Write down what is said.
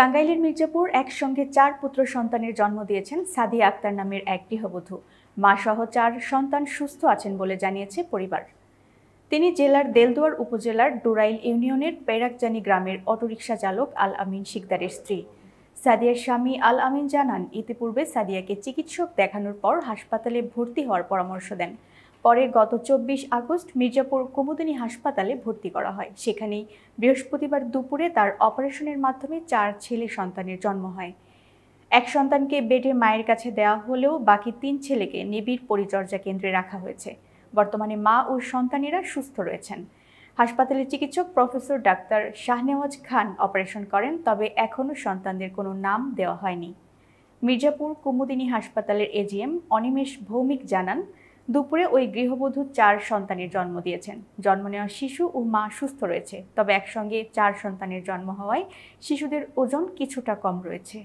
টাঙ্গাইলের মির্জাপুর একসঙ্গে চার পুত্র সন্তানের জন্ম দিয়েছেন সাদিয়া আক্তার নামের এক গৃহবধূ মা সহ চার সন্তান সুস্থ আছেন বলে জানিয়েছে পরিবার তিনি জেলার দেলদুয়ার উপজেলার ডোরাইল ইউনিয়নের পেরাকজানি গ্রামের অটোরিকশা চালক আল আমিন শিকদারের স্ত্রী সাদিয়ার স্বামী আল আমিন জানান ইতিপূর্বে সাদিয়াকে চিকিৎসক দেখানোর পর হাসপাতালে ভর্তি হওয়ার পরামর্শ দেন পরে গত চব্বিশ আগস্ট মির্জাপুর কুমুদিনী হাসপাতালে ভর্তি করা হয় সেখানেই বৃহস্পতিবার দুপুরে তার অপারেশনের মাধ্যমে চার ছেলে সন্তানের জন্ম হয় এক সন্তানকে বেডে মায়ের কাছে দেওয়া হলেও বাকি তিন ছেলেকে নিবিড় পরিচর্যা কেন্দ্রে রাখা হয়েছে বর্তমানে মা ও সন্তানেরা সুস্থ রয়েছেন হাসপাতালের চিকিৎসক professor doctor Shahnawaz Khan operation করেন তবে এখনও সন্তানদের কোনো নাম দেওয়া হয়নি মির্জাপুর কুমুদিনী হাসপাতালের এজিএম অনিমেষ ভৌমিক জানান দুপুরে ওই গৃহবধূ চার সন্তানের জন্ম দিয়েছেন জন্ম নেওয়া শিশু ও মা সুস্থ রয়েছে তবে একসঙ্গে চার সন্তানের জন্ম হওয়ায় শিশুদের ওজন কিছুটা কম রয়েছে